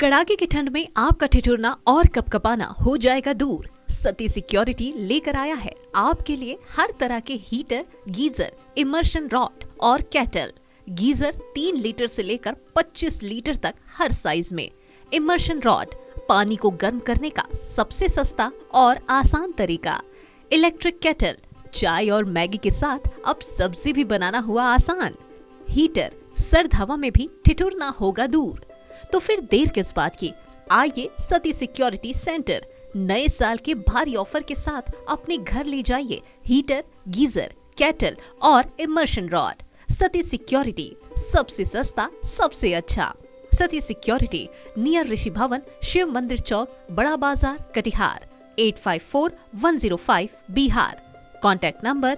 कड़ाके की ठंड में आपका ठिठुरना और कपकपाना हो जाएगा दूर सती सिक्योरिटी लेकर आया है आपके लिए हर तरह के हीटर गीजर इमर्शन रॉड और कैटल गीजर तीन लीटर से लेकर 25 लीटर तक हर साइज में इमर्शन रॉड पानी को गर्म करने का सबसे सस्ता और आसान तरीका इलेक्ट्रिक कैटल चाय और मैगी के साथ अब सब्जी भी बनाना हुआ आसान हीटर सर्द हवा में भी ठिठुरना होगा दूर तो फिर देर किस बात की आइए सती सिक्योरिटी सेंटर नए साल के भारी ऑफर के साथ अपने घर ले जाइए हीटर गीजर कैटल और इमर्शन रॉड सती सिक्योरिटी सबसे सस्ता सबसे अच्छा सती सिक्योरिटी नियर ऋषि भवन शिव मंदिर चौक बड़ा बाजार कटिहार 854105 बिहार कॉन्टैक्ट नंबर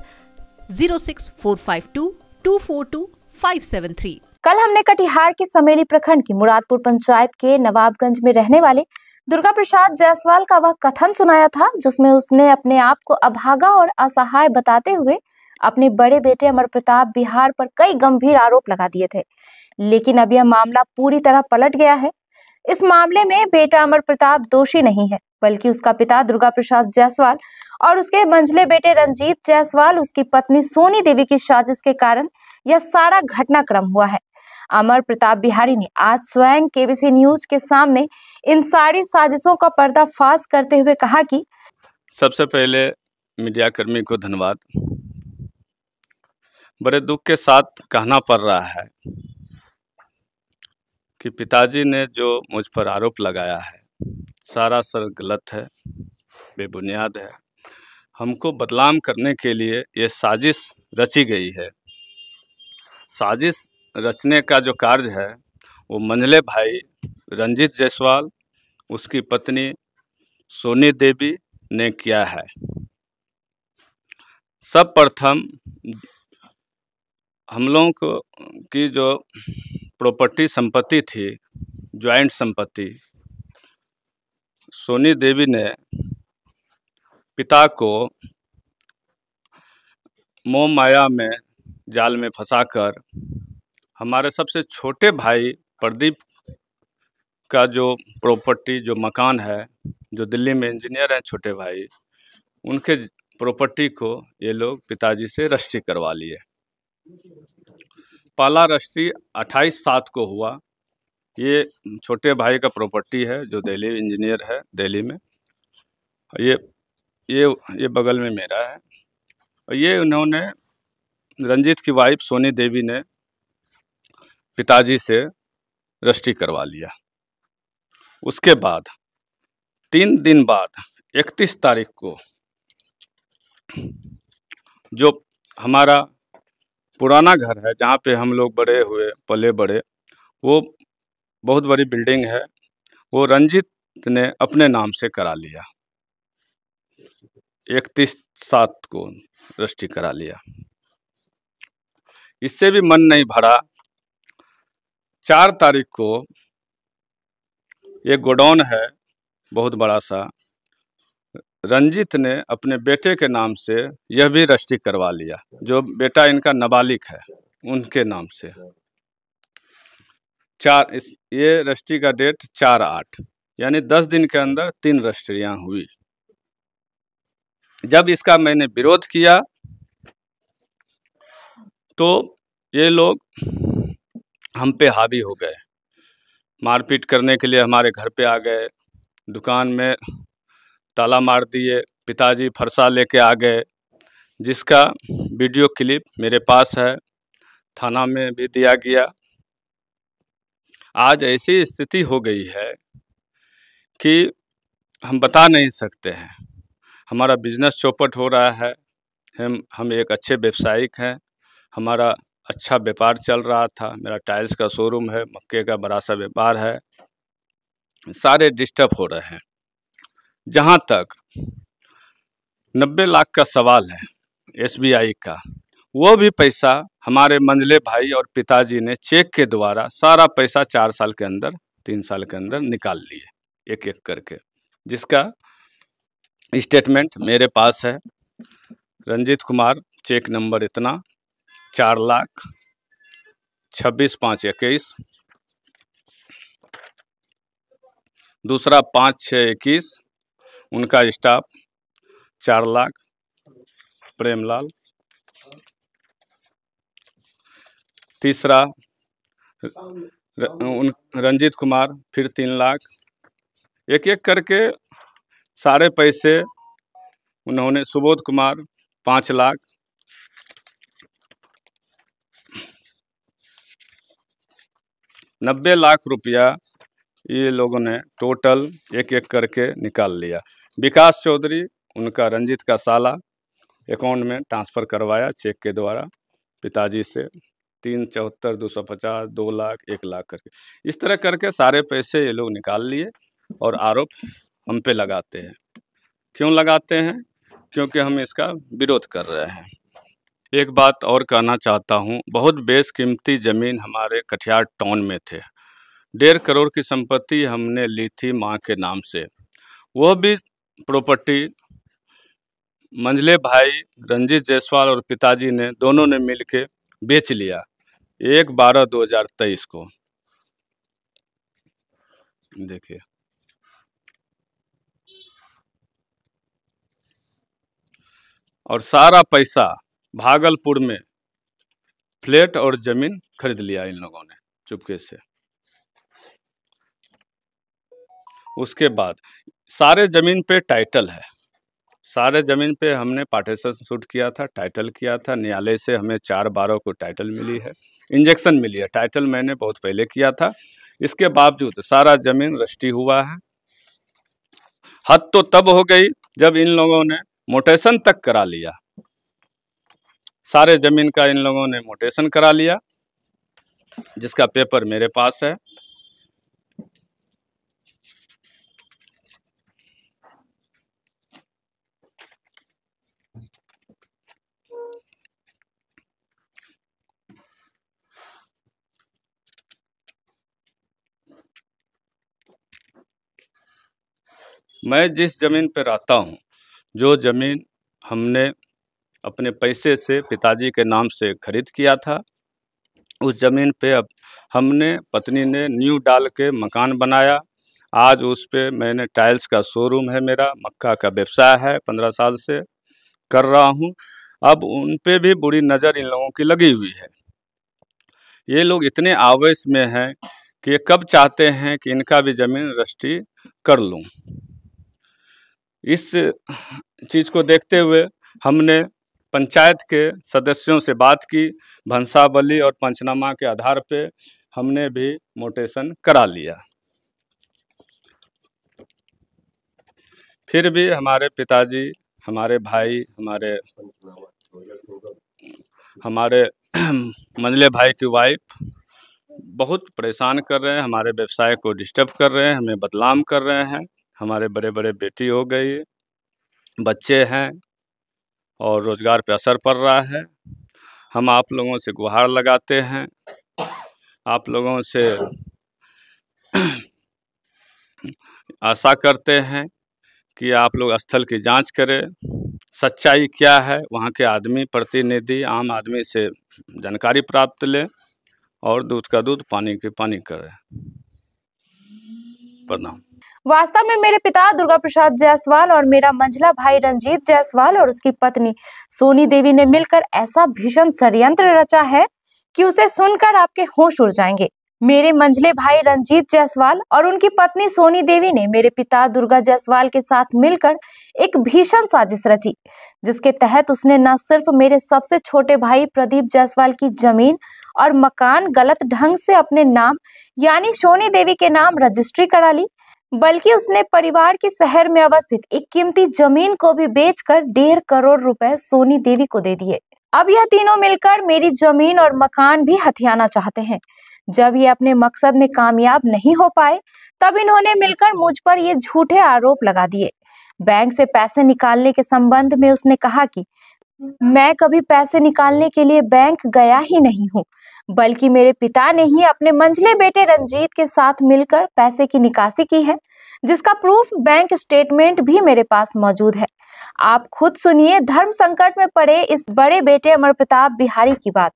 06452242573 कल हमने कटिहार के समेली प्रखंड की मुरादपुर पंचायत के नवाबगंज में रहने वाले दुर्गा प्रसाद जायसवाल का वह कथन सुनाया था जिसमें उसने अपने आप को अभागा और असहाय बताते हुए अपने बड़े बेटे अमर प्रताप बिहार पर कई गंभीर आरोप लगा दिए थे लेकिन अब यह मामला पूरी तरह पलट गया है इस मामले में बेटा अमर प्रताप दोषी नहीं है बल्कि उसका पिता दुर्गा प्रसाद जायसवाल और उसके मंझले बेटे रंजीत जायसवाल उसकी पत्नी सोनी देवी की साजिश के कारण यह सारा घटनाक्रम हुआ है अमर प्रताप बिहारी ने आज स्वयं केबीसी न्यूज के सामने इन सारी साजिशों का पर्दाफाश करते हुए कहा कि सबसे पहले मीडिया कर्मी को धन्यवाद बड़े दुख के साथ कहना पड़ रहा है कि पिताजी ने जो मुझ पर आरोप लगाया है सारा सर गलत है बेबुनियाद है हमको बदलाम करने के लिए ये साजिश रची गई है साजिश रचने का जो कार्य है वो मंझले भाई रंजीत जायसवाल उसकी पत्नी सोनी देवी ने किया है सब प्रथम हम लोगों को की जो प्रॉपर्टी संपत्ति थी ज्वाइंट संपत्ति सोनी देवी ने पिता को मोह माया में जाल में फंसाकर हमारे सबसे छोटे भाई प्रदीप का जो प्रॉपर्टी जो मकान है जो दिल्ली में इंजीनियर हैं छोटे भाई उनके प्रॉपर्टी को ये लोग पिताजी से रजिस्ट्री करवा लिए पाला रजिस्ट्री अट्ठाईस सात को हुआ ये छोटे भाई का प्रॉपर्टी है जो दिल्ली इंजीनियर है दिल्ली में ये ये ये बगल में मेरा है और ये उन्होंने रंजीत की वाइफ सोनी देवी ने पिताजी से रजिस्ट्री करवा लिया उसके बाद तीन दिन बाद 31 तारीख को जो हमारा पुराना घर है जहाँ पे हम लोग बड़े हुए पले बड़े वो बहुत बड़ी बिल्डिंग है वो रंजित ने अपने नाम से करा लिया 31 सात को रजिस्ट्री करा लिया इससे भी मन नहीं भरा चार तारीख को एक गोडाउन है बहुत बड़ा सा रंजीत ने अपने बेटे के नाम से यह भी रजिस्ट्री करवा लिया जो बेटा इनका नाबालिग है उनके नाम से चार इस ये रजिस्ट्री का डेट चार आठ यानी दस दिन के अंदर तीन रजिस्ट्रियाँ हुई जब इसका मैंने विरोध किया तो ये लोग हम पे हावी हो गए मारपीट करने के लिए हमारे घर पे आ गए दुकान में ताला मार दिए पिताजी फरसा लेके आ गए जिसका वीडियो क्लिप मेरे पास है थाना में भी दिया गया आज ऐसी स्थिति हो गई है कि हम बता नहीं सकते हैं हमारा बिजनेस चौपट हो रहा है हम हम एक अच्छे व्यवसायिक हैं हमारा अच्छा व्यापार चल रहा था मेरा टाइल्स का शोरूम है मक्के का बड़ा सा व्यापार है सारे डिस्टर्ब हो रहे हैं जहाँ तक नब्बे लाख का सवाल है एसबीआई का वो भी पैसा हमारे मंजले भाई और पिताजी ने चेक के द्वारा सारा पैसा चार साल के अंदर तीन साल के अंदर निकाल लिए एक एक करके जिसका स्टेटमेंट मेरे पास है रंजीत कुमार चेक नंबर इतना चार लाख छब्बीस पाँच इक्कीस दूसरा पाँच छः इक्कीस उनका स्टाफ चार लाख प्रेमलाल तीसरा उन रंजीत कुमार फिर तीन लाख एक एक करके सारे पैसे उन्होंने सुबोध कुमार पाँच लाख नब्बे लाख रुपया ये लोगों ने टोटल एक एक करके निकाल लिया विकास चौधरी उनका रंजीत का साला अकाउंट में ट्रांसफ़र करवाया चेक के द्वारा पिताजी से तीन चौहत्तर दो सौ पचास दो लाख एक लाख करके इस तरह करके सारे पैसे ये लोग निकाल लिए और आरोप हम पे लगाते हैं क्यों लगाते हैं क्योंकि हम इसका विरोध कर रहे हैं एक बात और कहना चाहता हूँ बहुत बेशकीमती ज़मीन हमारे कटिहार टाउन में थे डेढ़ करोड़ की संपत्ति हमने ली थी माँ के नाम से वह भी प्रॉपर्टी मंजले भाई रंजीत जायसवाल और पिताजी ने दोनों ने मिल के बेच लिया एक बारह दो हजार तेईस को देखिए और सारा पैसा भागलपुर में फ्लैट और जमीन खरीद लिया इन लोगों ने चुपके से उसके बाद सारे जमीन पे टाइटल है सारे जमीन पे हमने पार्टीशन शूट किया था टाइटल किया था न्यायालय से हमें चार बारों को टाइटल मिली है इंजेक्शन मिली है टाइटल मैंने बहुत पहले किया था इसके बावजूद सारा जमीन रष्टि हुआ है हद तो तब हो गई जब इन लोगों ने मोटेशन तक करा लिया सारे ज़मीन का इन लोगों ने मोटेशन करा लिया जिसका पेपर मेरे पास है मैं जिस ज़मीन पर रहता हूँ जो ज़मीन हमने अपने पैसे से पिताजी के नाम से खरीद किया था उस ज़मीन पे अब हमने पत्नी ने न्यू डाल के मकान बनाया आज उस पर मैंने टाइल्स का शोरूम है मेरा मक्का का व्यवसाय है पंद्रह साल से कर रहा हूँ अब उन पे भी बुरी नज़र इन लोगों की लगी हुई है ये लोग इतने आवेश में हैं कि ये कब चाहते हैं कि इनका भी ज़मीन रजिस्ट्री कर लूँ इस चीज़ को देखते हुए हमने पंचायत के सदस्यों से बात की भंसावली और पंचनामा के आधार पे हमने भी मोटेशन करा लिया फिर भी हमारे पिताजी हमारे भाई हमारे हमारे मंजिले भाई की वाइफ बहुत परेशान कर रहे हैं हमारे व्यवसाय को डिस्टर्ब कर रहे हैं हमें बदनाम कर रहे हैं हमारे बड़े बड़े बेटी हो गई बच्चे हैं और रोज़गार पे असर पड़ रहा है हम आप लोगों से गुहार लगाते हैं आप लोगों से आशा करते हैं कि आप लोग स्थल की जांच करें सच्चाई क्या है वहाँ के आदमी प्रतिनिधि आम आदमी से जानकारी प्राप्त लें और दूध का दूध पानी के पानी करें प्रणाम वास्तव में मेरे पिता दुर्गा प्रसाद जायसवाल और मेरा मंझला भाई रंजीत जायसवाल और उसकी पत्नी सोनी देवी ने मिलकर ऐसा भीषण षडयंत्र रचा है कि उसे सुनकर आपके होश उड़ जाएंगे मेरे मंझले भाई रंजीत जायसवाल और उनकी पत्नी सोनी देवी ने मेरे पिता दुर्गा जायसवाल के साथ मिलकर एक भीषण साजिश रची जिसके तहत उसने न सिर्फ मेरे सबसे छोटे भाई प्रदीप जायसवाल की जमीन और मकान गलत ढंग से अपने नाम यानी सोनी देवी के नाम रजिस्ट्री करा ली बल्कि उसने परिवार के शहर में अवस्थित एक कीमती जमीन को भी बेचकर डेढ़ करोड़ रुपए सोनी देवी को दे दिए अब यह तीनों मिलकर मेरी जमीन और मकान भी हथियाना चाहते हैं जब ये अपने मकसद में कामयाब नहीं हो पाए तब इन्होंने मिलकर मुझ पर ये झूठे आरोप लगा दिए बैंक से पैसे निकालने के संबंध में उसने कहा कि मैं कभी पैसे निकालने के लिए बैंक गया ही नहीं हूँ बल्कि मेरे पिता ने ही अपने मंझले बेटे रंजीत के साथ मिलकर पैसे की निकासी की है जिसका प्रूफ बैंक स्टेटमेंट भी मेरे पास मौजूद है आप खुद सुनिए धर्म संकट में पड़े इस बड़े बेटे अमर प्रताप बिहारी की बात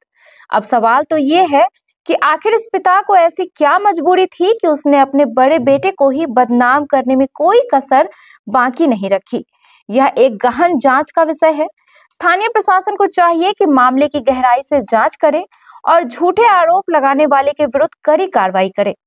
अब सवाल तो ये है कि आखिर इस पिता को ऐसी क्या मजबूरी थी कि उसने अपने बड़े बेटे को ही बदनाम करने में कोई कसर बाकी नहीं रखी यह एक गहन जांच का विषय है स्थानीय प्रशासन को चाहिए कि मामले की गहराई से जांच करें और झूठे आरोप लगाने वाले के विरुद्ध कड़ी कार्रवाई करे